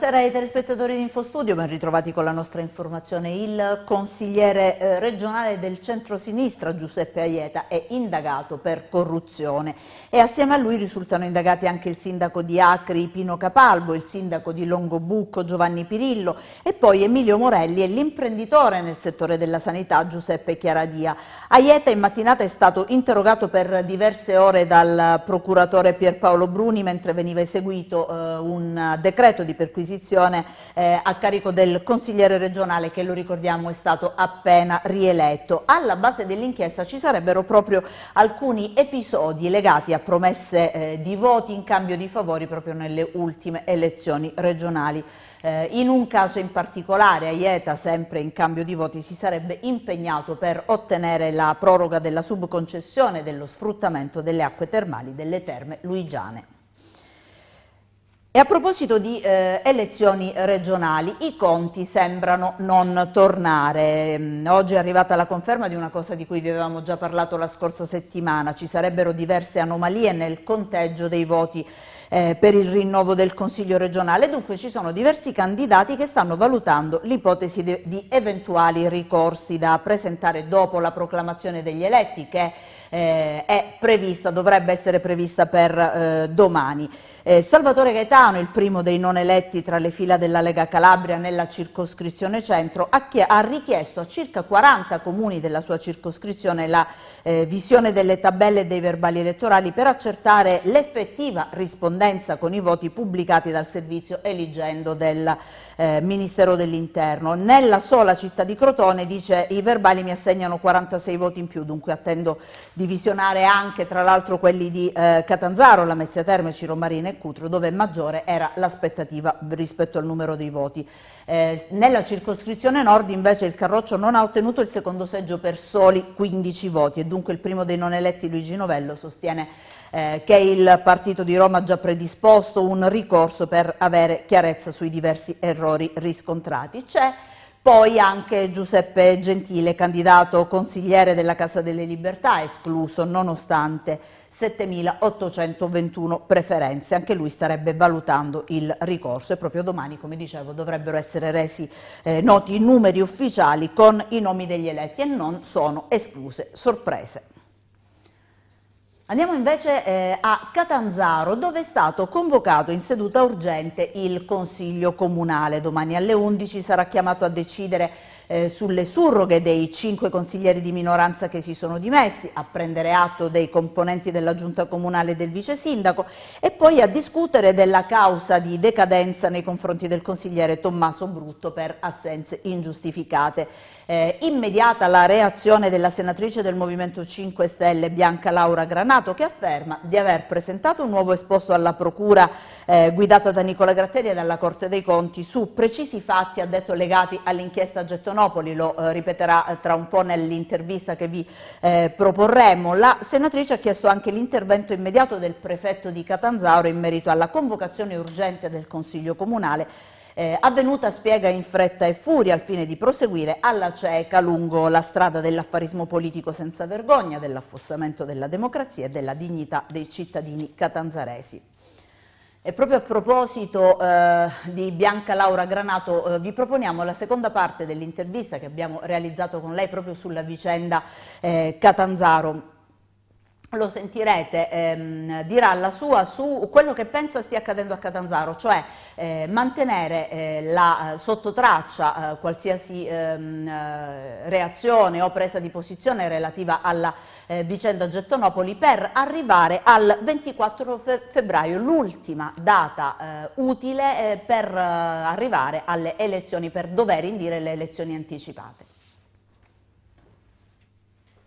Buonasera ai telespettatori di Infostudio, ben ritrovati con la nostra informazione. Il consigliere eh, regionale del centro-sinistra Giuseppe Aieta è indagato per corruzione e assieme a lui risultano indagati anche il sindaco di Acri Pino Capalbo, il sindaco di Longobucco Giovanni Pirillo e poi Emilio Morelli e l'imprenditore nel settore della sanità Giuseppe Chiaradia. Aieta in mattinata è stato interrogato per diverse ore dal procuratore Pierpaolo Bruni mentre veniva eseguito eh, un decreto di perquisizione inquisizione eh, a carico del consigliere regionale che lo ricordiamo è stato appena rieletto. Alla base dell'inchiesta ci sarebbero proprio alcuni episodi legati a promesse eh, di voti in cambio di favori proprio nelle ultime elezioni regionali. Eh, in un caso in particolare Aieta, sempre in cambio di voti, si sarebbe impegnato per ottenere la proroga della subconcessione dello sfruttamento delle acque termali delle terme luigiane. E a proposito di eh, elezioni regionali, i conti sembrano non tornare. Mm, oggi è arrivata la conferma di una cosa di cui vi avevamo già parlato la scorsa settimana, ci sarebbero diverse anomalie nel conteggio dei voti eh, per il rinnovo del Consiglio regionale, dunque ci sono diversi candidati che stanno valutando l'ipotesi di eventuali ricorsi da presentare dopo la proclamazione degli eletti che eh, è prevista, dovrebbe essere prevista per eh, domani. Eh, Salvatore Gaetano, il primo dei non eletti tra le fila della Lega Calabria nella circoscrizione centro, ha, ha richiesto a circa 40 comuni della sua circoscrizione la eh, visione delle tabelle e dei verbali elettorali per accertare l'effettiva rispondenza con i voti pubblicati dal servizio eligendo del eh, Ministero dell'Interno. Nella sola città di Crotone, dice, i verbali mi assegnano 46 voti in più, dunque attendo di visionare anche tra l'altro quelli di eh, Catanzaro, la Mezzia Terme, Ciro Ciromarina e Cutro, dove maggiore era l'aspettativa rispetto al numero dei voti. Eh, nella circoscrizione nord invece il Carroccio non ha ottenuto il secondo seggio per soli 15 voti e dunque il primo dei non eletti Luigi Novello sostiene eh, che il partito di Roma ha già predisposto un ricorso per avere chiarezza sui diversi errori riscontrati. C'è poi anche Giuseppe Gentile, candidato consigliere della Casa delle Libertà, escluso nonostante 7.821 preferenze. Anche lui starebbe valutando il ricorso e proprio domani, come dicevo, dovrebbero essere resi eh, noti i numeri ufficiali con i nomi degli eletti e non sono escluse sorprese. Andiamo invece eh, a Catanzaro dove è stato convocato in seduta urgente il Consiglio Comunale. Domani alle 11 sarà chiamato a decidere eh, sulle surroghe dei cinque consiglieri di minoranza che si sono dimessi, a prendere atto dei componenti della giunta comunale e del vice sindaco e poi a discutere della causa di decadenza nei confronti del consigliere Tommaso Brutto per assenze ingiustificate eh, immediata la reazione della senatrice del Movimento 5 Stelle Bianca Laura Granato che afferma di aver presentato un nuovo esposto alla Procura eh, guidata da Nicola Gratteri e dalla Corte dei Conti su precisi fatti, ha detto, legati all'inchiesta Gettonopoli, lo eh, ripeterà eh, tra un po' nell'intervista che vi eh, proporremo. La senatrice ha chiesto anche l'intervento immediato del prefetto di Catanzaro in merito alla convocazione urgente del Consiglio Comunale eh, avvenuta spiega in fretta e furia al fine di proseguire alla cieca lungo la strada dell'affarismo politico senza vergogna, dell'affossamento della democrazia e della dignità dei cittadini catanzaresi. E proprio a proposito eh, di Bianca Laura Granato eh, vi proponiamo la seconda parte dell'intervista che abbiamo realizzato con lei proprio sulla vicenda eh, Catanzaro lo sentirete, ehm, dirà la sua su quello che pensa stia accadendo a Catanzaro, cioè eh, mantenere eh, la eh, sottotraccia eh, qualsiasi ehm, eh, reazione o presa di posizione relativa alla eh, vicenda Gettonopoli per arrivare al 24 fe febbraio, l'ultima data utile per arrivare alle elezioni, per dover indire le elezioni anticipate.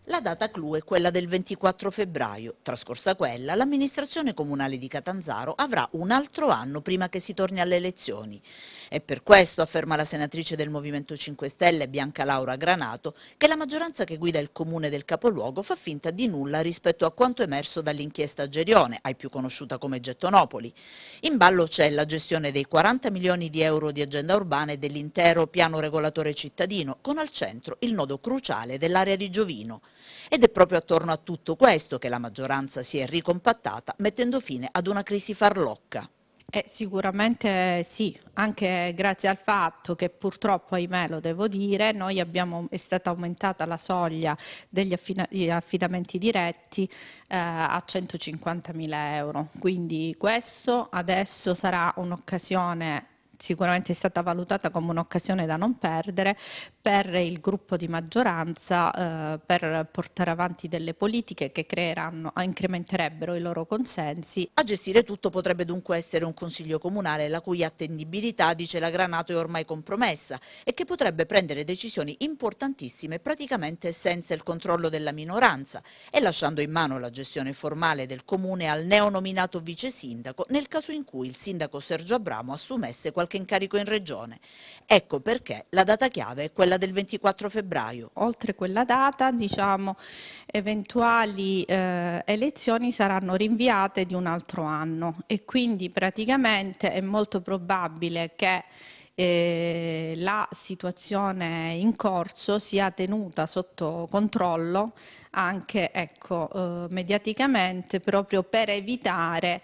La data clou è quella del 24 febbraio. Trascorsa quella, l'amministrazione comunale di Catanzaro avrà un altro anno prima che si torni alle elezioni. È per questo, afferma la senatrice del Movimento 5 Stelle Bianca Laura Granato, che la maggioranza che guida il comune del capoluogo fa finta di nulla rispetto a quanto emerso dall'inchiesta Gerione, ai più conosciuta come Gettonopoli. In ballo c'è la gestione dei 40 milioni di euro di agenda urbana e dell'intero piano regolatore cittadino, con al centro il nodo cruciale dell'area di Giovino. Ed è proprio attorno a tutto questo che la maggioranza si è ricompattata, mettendo fine ad una crisi farlocca. Eh, sicuramente sì, anche grazie al fatto che purtroppo, ahimè lo devo dire, noi abbiamo, è stata aumentata la soglia degli affidamenti diretti eh, a mila euro, quindi questo adesso sarà un'occasione sicuramente è stata valutata come un'occasione da non perdere per il gruppo di maggioranza eh, per portare avanti delle politiche che creeranno, incrementerebbero i loro consensi. A gestire tutto potrebbe dunque essere un consiglio comunale la cui attendibilità, dice la Granato, è ormai compromessa e che potrebbe prendere decisioni importantissime praticamente senza il controllo della minoranza e lasciando in mano la gestione formale del comune al neonominato vice sindaco nel caso in cui il sindaco Sergio Abramo assumesse qualche qualche incarico in regione. Ecco perché la data chiave è quella del 24 febbraio. Oltre quella data, diciamo, eventuali eh, elezioni saranno rinviate di un altro anno e quindi praticamente è molto probabile che eh, la situazione in corso sia tenuta sotto controllo anche ecco, eh, mediaticamente proprio per evitare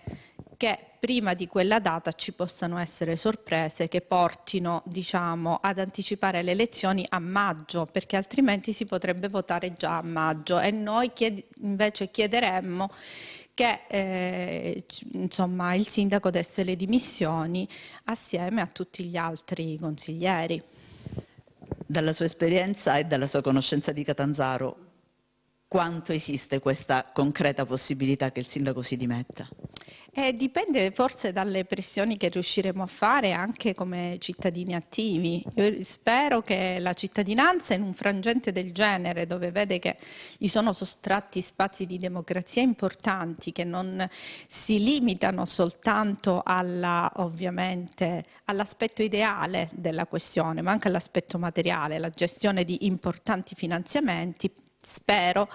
che prima di quella data ci possano essere sorprese che portino diciamo, ad anticipare le elezioni a maggio, perché altrimenti si potrebbe votare già a maggio e noi chied invece chiederemmo che eh, insomma, il sindaco desse le dimissioni assieme a tutti gli altri consiglieri. Dalla sua esperienza e dalla sua conoscenza di Catanzaro, quanto esiste questa concreta possibilità che il sindaco si dimetta? Eh, dipende forse dalle pressioni che riusciremo a fare anche come cittadini attivi. Io spero che la cittadinanza in un frangente del genere, dove vede che gli sono sottratti spazi di democrazia importanti, che non si limitano soltanto alla, all'aspetto ideale della questione, ma anche all'aspetto materiale, la gestione di importanti finanziamenti, spero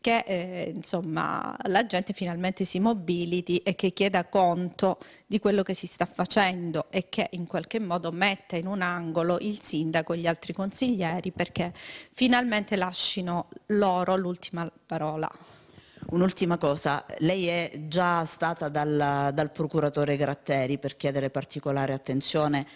che eh, insomma, la gente finalmente si mobiliti e che chieda conto di quello che si sta facendo e che in qualche modo metta in un angolo il sindaco e gli altri consiglieri perché finalmente lasciano loro l'ultima parola. Un'ultima cosa, lei è già stata dal, dal procuratore Gratteri per chiedere particolare attenzione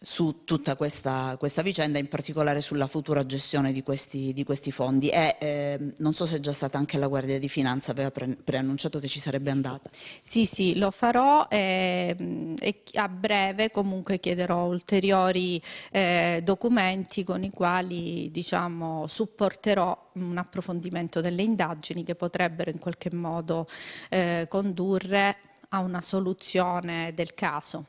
su tutta questa, questa, vicenda, in particolare sulla futura gestione di questi, di questi fondi. E, eh, non so se è già stata anche la Guardia di Finanza, aveva pre preannunciato che ci sarebbe andata. Sì, sì, lo farò ehm, e, e a breve comunque chiederò ulteriori eh, documenti con i quali diciamo, supporterò un approfondimento delle indagini che potrebbero in qualche modo eh, condurre a una soluzione del caso.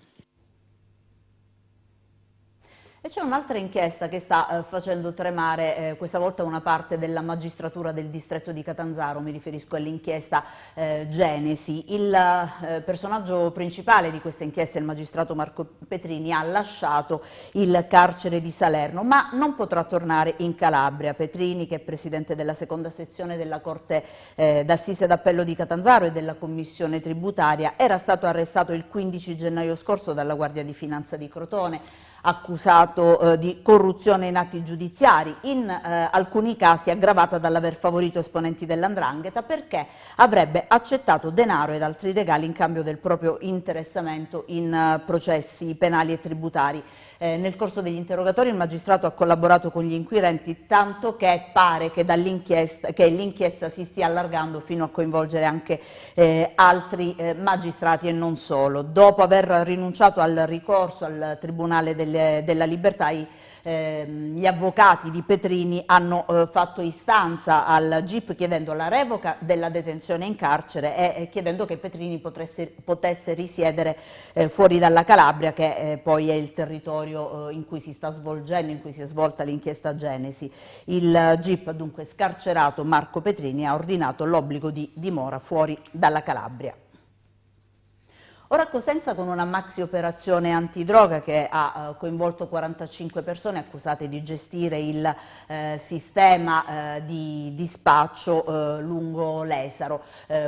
E c'è un'altra inchiesta che sta eh, facendo tremare eh, questa volta una parte della magistratura del distretto di Catanzaro, mi riferisco all'inchiesta eh, Genesi. Il eh, personaggio principale di questa inchiesta, il magistrato Marco Petrini, ha lasciato il carcere di Salerno, ma non potrà tornare in Calabria. Petrini, che è presidente della seconda sezione della Corte eh, d'Assise d'Appello di Catanzaro e della Commissione Tributaria, era stato arrestato il 15 gennaio scorso dalla Guardia di Finanza di Crotone accusato eh, di corruzione in atti giudiziari, in eh, alcuni casi aggravata dall'aver favorito esponenti dell'andrangheta perché avrebbe accettato denaro ed altri regali in cambio del proprio interessamento in eh, processi penali e tributari. Eh, nel corso degli interrogatori il magistrato ha collaborato con gli inquirenti tanto che pare che l'inchiesta si stia allargando fino a coinvolgere anche eh, altri eh, magistrati e non solo. Dopo aver rinunciato al ricorso al Tribunale delle delle, della libertà i, ehm, gli avvocati di Petrini hanno eh, fatto istanza al GIP chiedendo la revoca della detenzione in carcere e, e chiedendo che Petrini potresse, potesse risiedere eh, fuori dalla Calabria che eh, poi è il territorio eh, in cui si sta svolgendo, in cui si è svolta l'inchiesta Genesi. Il GIP dunque scarcerato Marco Petrini ha ordinato l'obbligo di dimora fuori dalla Calabria. Ora a Cosenza con una maxi operazione antidroga che ha eh, coinvolto 45 persone accusate di gestire il eh, sistema eh, di dispaccio eh, lungo l'Esaro.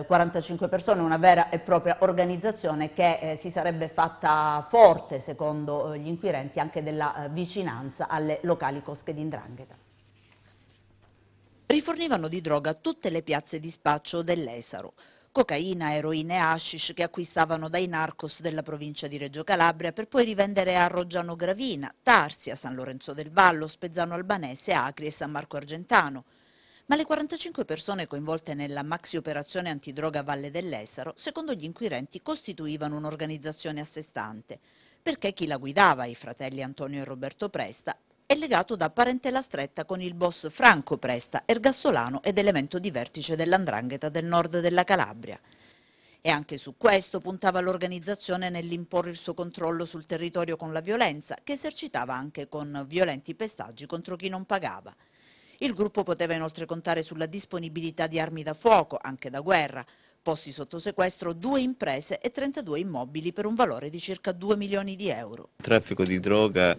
45 eh, persone, una vera e propria organizzazione che eh, si sarebbe fatta forte, secondo gli inquirenti, anche della vicinanza alle locali cosche di indrangheta. Rifornivano di droga tutte le piazze di spaccio dell'Esaro cocaina, eroina e hashish che acquistavano dai narcos della provincia di Reggio Calabria per poi rivendere a Roggiano Gravina, Tarsia, San Lorenzo del Vallo, Spezzano Albanese, Acri e San Marco Argentano. Ma le 45 persone coinvolte nella maxi operazione antidroga Valle dell'Esaro, secondo gli inquirenti, costituivano un'organizzazione a sé stante perché chi la guidava, i fratelli Antonio e Roberto Presta, è legato da parentela stretta con il boss Franco Presta, ergastolano ed elemento di vertice dell'andrangheta del nord della Calabria. E anche su questo puntava l'organizzazione nell'imporre il suo controllo sul territorio con la violenza, che esercitava anche con violenti pestaggi contro chi non pagava. Il gruppo poteva inoltre contare sulla disponibilità di armi da fuoco, anche da guerra, posti sotto sequestro due imprese e 32 immobili per un valore di circa 2 milioni di euro. Il traffico di droga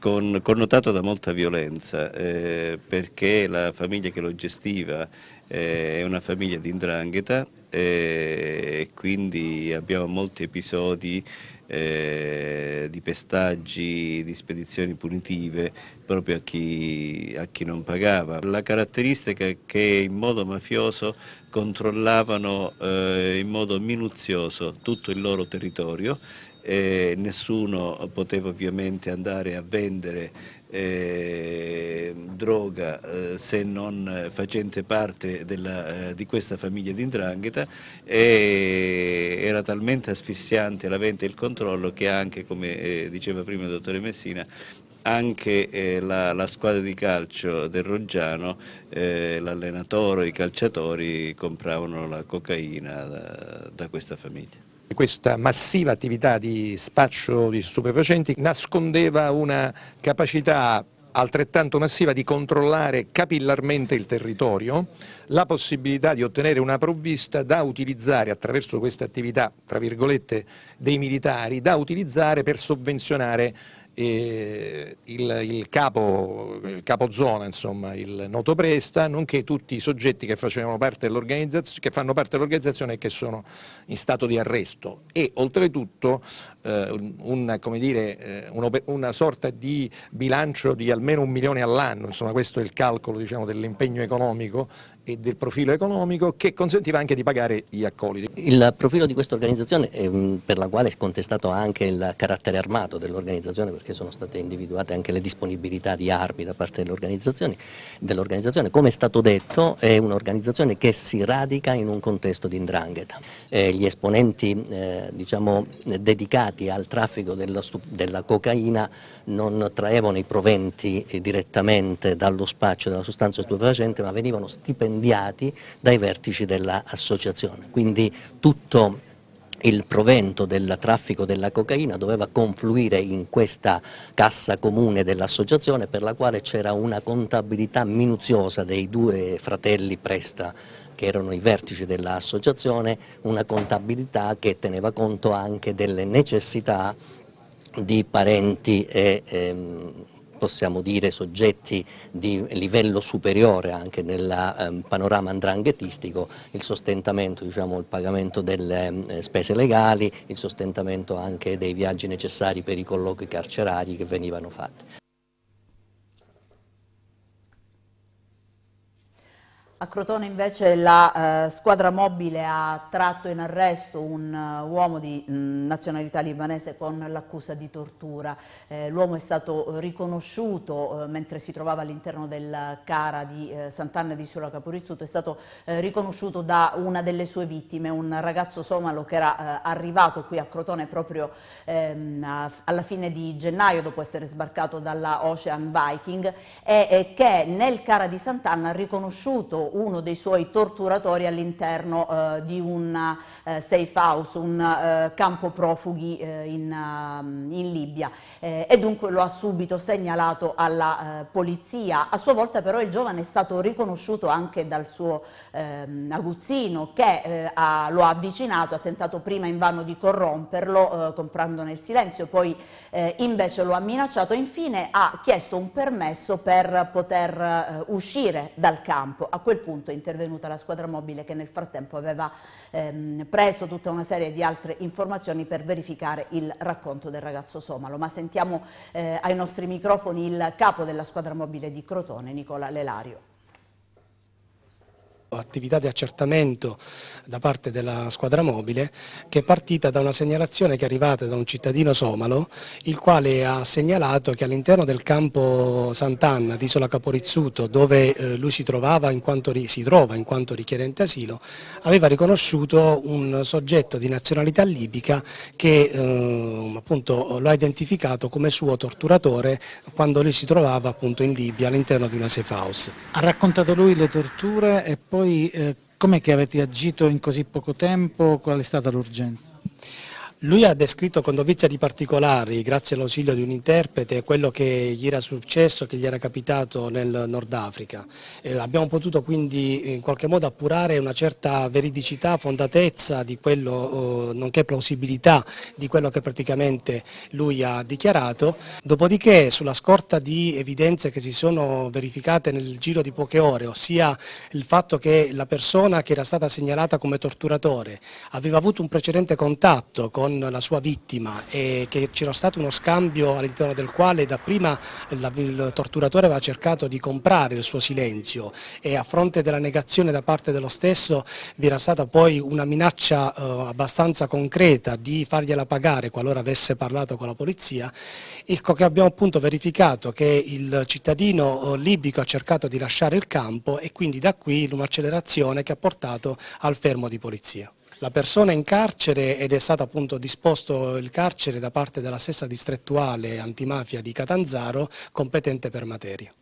con, connotato da molta violenza eh, perché la famiglia che lo gestiva eh, è una famiglia di indrangheta eh, e quindi abbiamo molti episodi eh, di pestaggi, di spedizioni punitive proprio a chi, a chi non pagava. La caratteristica è che in modo mafioso controllavano eh, in modo minuzioso tutto il loro territorio eh, nessuno poteva ovviamente andare a vendere eh, droga eh, se non facente parte della, eh, di questa famiglia di indrangheta e era talmente asfissiante la vente e il controllo che anche, come eh, diceva prima il dottore Messina, anche eh, la, la, squadra di calcio del Roggiano, eh, l'allenatore, i calciatori compravano la cocaina da, da questa famiglia. Questa massiva attività di spaccio di stupefacenti nascondeva una capacità altrettanto massiva di controllare capillarmente il territorio, la possibilità di ottenere una provvista da utilizzare attraverso questa attività, tra virgolette, dei militari, da utilizzare per sovvenzionare eh, il, il, capo, il capo zona, insomma, il noto Presta, nonché tutti i soggetti che, parte che fanno parte dell'organizzazione e che sono in stato di arresto e oltretutto eh, un, dire, eh, un, una sorta di bilancio di almeno un milione all'anno, questo è il calcolo diciamo, dell'impegno economico e del profilo economico che consentiva anche di pagare gli accoliti. Il profilo di questa organizzazione, eh, per la quale è contestato anche il carattere armato dell'organizzazione, perché sono state individuate anche le disponibilità di armi da parte dell'organizzazione, dell come è stato detto è un'organizzazione che si radica in un contesto di indrangheta. Eh, gli esponenti eh, diciamo, dedicati al traffico della cocaina non traevano i proventi direttamente dallo spaccio della sostanza stupefacente ma venivano stipendiati stipendiati dai vertici dell'associazione. Quindi tutto il provento del traffico della cocaina doveva confluire in questa cassa comune dell'associazione per la quale c'era una contabilità minuziosa dei due fratelli Presta che erano i vertici dell'associazione, una contabilità che teneva conto anche delle necessità di parenti e ehm, possiamo dire soggetti di livello superiore anche nel eh, panorama andranghetistico, il sostentamento, diciamo, il pagamento delle eh, spese legali, il sostentamento anche dei viaggi necessari per i colloqui carcerari che venivano fatti. A Crotone invece la eh, squadra mobile ha tratto in arresto un uh, uomo di mh, mm, nazionalità libanese con l'accusa di tortura. Eh, L'uomo è stato riconosciuto eh, mentre si trovava all'interno del Cara di eh, Sant'Anna di Siola Caporizzuto, è stato eh, riconosciuto da una delle sue vittime, un ragazzo somalo che era arrivato qui a Crotone proprio ehm, a, alla fine di gennaio dopo essere sbarcato dalla Ocean Viking e che nel Cara di Sant'Anna ha riconosciuto uno dei suoi torturatori all'interno eh, di un eh, safe house, un eh, campo profughi eh, in, ehm, in, Libia eh, e dunque lo ha subito segnalato alla eh, polizia. A sua volta però il giovane è stato riconosciuto anche dal suo ehm, aguzzino che ha, lo ha avvicinato, ha tentato prima invano di corromperlo comprandone il silenzio, poi invece lo ha minacciato e infine ha chiesto un permesso per poter uscire dal campo. A quel punto è intervenuta la squadra mobile che nel frattempo aveva ehm, preso tutta una serie di altre informazioni per verificare il racconto del ragazzo somalo. Ma sentiamo eh, ai nostri microfoni il capo della squadra mobile di Crotone, Nicola Lelario attività di accertamento da parte della squadra mobile che è partita da una segnalazione che è arrivata da un cittadino somalo il quale ha segnalato che all'interno del campo Sant'Anna di Isola Caporizzuto dove eh, lui si, trovava in quanto, si trova in quanto richiedente asilo aveva riconosciuto un soggetto di nazionalità libica che eh, appunto, lo ha identificato come suo torturatore quando lui si trovava appunto in Libia all'interno di una safe house. Ha raccontato lui le torture e poi voi, eh, com'è che avete agito in così poco tempo? Qual è stata l'urgenza? Lui ha descritto con dovizia di particolari, grazie all'ausilio di un interprete, quello che gli era successo, che gli era capitato nel Nord Africa. Eh, abbiamo potuto quindi in qualche modo appurare una certa veridicità, fondatezza di quello, eh, nonché plausibilità di quello che praticamente lui ha dichiarato. Dopodiché sulla scorta di evidenze che si sono verificate nel giro di poche ore, ossia il fatto che la persona che era stata segnalata come torturatore aveva avuto un precedente contatto con con la sua vittima e che c'era stato uno scambio all'interno del quale dapprima il torturatore aveva cercato di comprare il suo silenzio e a fronte della negazione da parte dello stesso vi era stata poi una minaccia eh, abbastanza concreta di fargliela pagare qualora avesse parlato con la polizia, ecco che abbiamo appunto verificato che il cittadino eh, libico ha cercato di lasciare il campo e quindi da qui un'accelerazione che ha portato al fermo di polizia la persona in carcere ed è stato appunto disposto il carcere da parte della stessa distrettuale antimafia di Catanzaro competente per materia.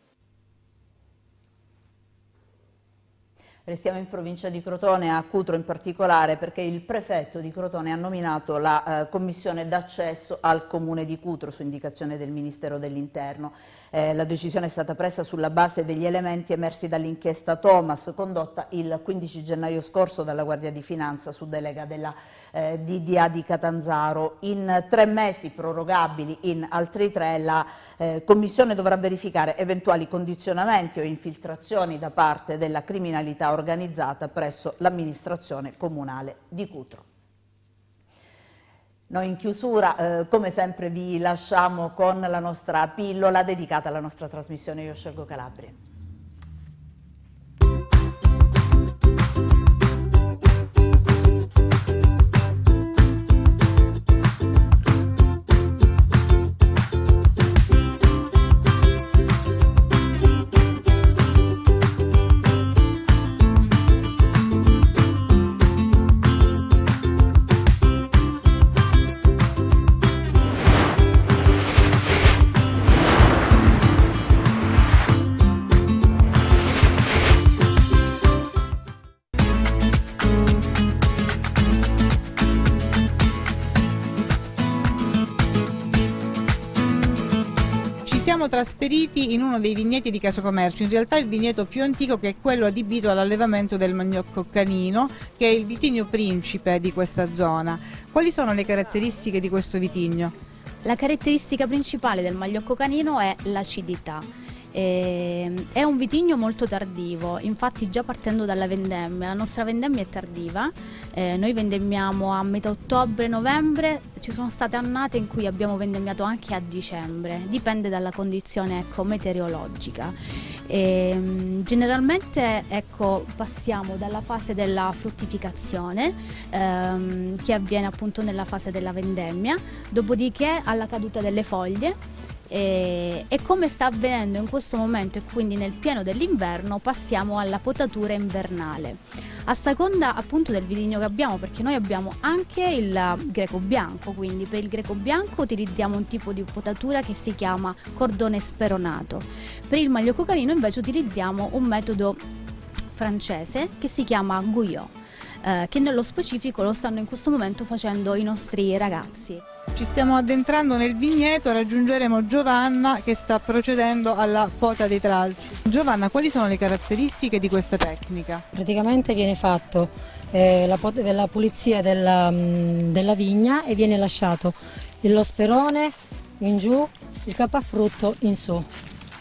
Restiamo in provincia di Crotone, a Cutro in particolare, perché il prefetto di Crotone ha nominato la eh, commissione d'accesso al comune di Cutro su indicazione del Ministero dell'Interno. Eh, la decisione è stata presa sulla base degli elementi emersi dall'inchiesta Thomas, condotta il 15 gennaio scorso dalla Guardia di Finanza su delega della eh, DDA di Catanzaro. In tre mesi prorogabili in altri tre la eh, commissione dovrà verificare eventuali condizionamenti o infiltrazioni da parte della criminalità organizzata organizzata presso l'amministrazione comunale di Cutro. Noi in chiusura, eh, come sempre, vi lasciamo con la nostra pillola dedicata alla nostra trasmissione Io scelgo Calabria. trasferiti in uno dei vigneti di Casocommercio, in realtà il vigneto più antico che è quello adibito all'allevamento del magnocco canino, che è il vitigno principe di questa zona. Quali sono le caratteristiche di questo vitigno? La caratteristica principale del magliocco canino è l'acidità e, ehm, è un vitigno molto tardivo, infatti già partendo dalla vendemmia, la nostra vendemmia è tardiva, eh, noi vendemmiamo a metà ottobre-novembre, ci sono state annate in cui abbiamo vendemmiato anche a dicembre, dipende dalla condizione ecco, meteorologica. E, ehm, generalmente ecco, passiamo dalla fase della fruttificazione ehm, che avviene appunto nella fase della vendemmia, dopodiché alla caduta delle foglie e, eh, e, come sta avvenendo in questo momento e quindi nel pieno dell'inverno passiamo alla potatura invernale a seconda appunto del vitigno che abbiamo perché noi abbiamo anche il greco bianco quindi per il greco bianco utilizziamo un tipo di potatura che si chiama cordone speronato per il maglio cocarino invece utilizziamo un metodo francese che si chiama gouillot eh, che nello specifico lo stanno in questo momento facendo i nostri ragazzi. Ci stiamo addentrando nel vigneto, raggiungeremo Giovanna che sta procedendo alla pota dei tralci. Giovanna, quali sono le caratteristiche di questa tecnica? Praticamente viene fatto eh, la, la, pulizia della, mm, della vigna e viene lasciato lo sperone in giù, il capafrutto in su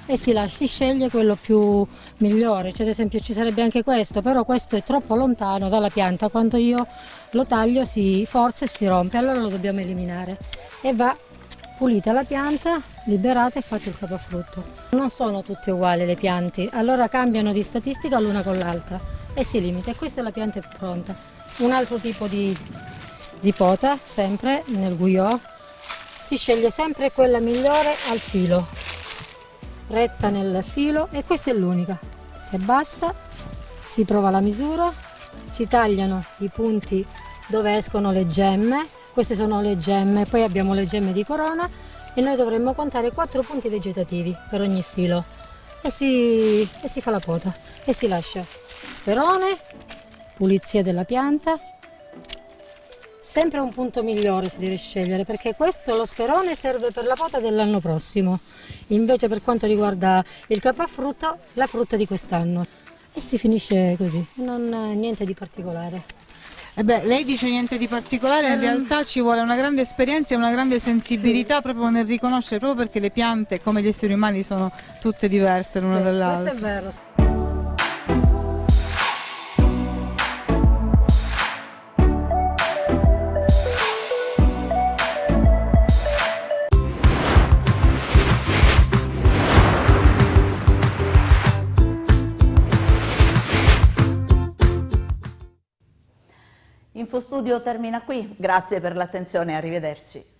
e eh si, lascia, si sceglie quello più migliore, cioè, ad esempio ci sarebbe anche questo, però questo è troppo lontano dalla pianta, quando io lo taglio si forza e si rompe, allora lo dobbiamo eliminare e va pulita la pianta, liberata e fate il capofrutto. Non sono tutte uguali le piante, allora cambiano di statistica l'una con l'altra e si limita. E questa la pianta è pronta. Un altro tipo di, di pota, sempre nel guiò, si sceglie sempre quella migliore al filo retta nel filo e questa è l'unica si abbassa si prova la misura si tagliano i punti dove escono le gemme queste sono le gemme poi abbiamo le gemme di corona e noi dovremmo contare quattro punti vegetativi per ogni filo e si, e si fa la pota e si lascia sperone pulizia della pianta sempre un punto migliore si deve scegliere perché questo lo sperone serve per la pota dell'anno prossimo invece per quanto riguarda il capafrutto la frutta di quest'anno e si finisce così non eh, niente di particolare e eh beh, lei dice niente di particolare, in ehm. realtà ci vuole una grande esperienza e una grande sensibilità sì. proprio nel riconoscere, proprio perché le piante come gli esseri umani sono tutte diverse l'una sì, dall'altra. Questo è vero. nostro studio termina qui, grazie per l'attenzione e arrivederci.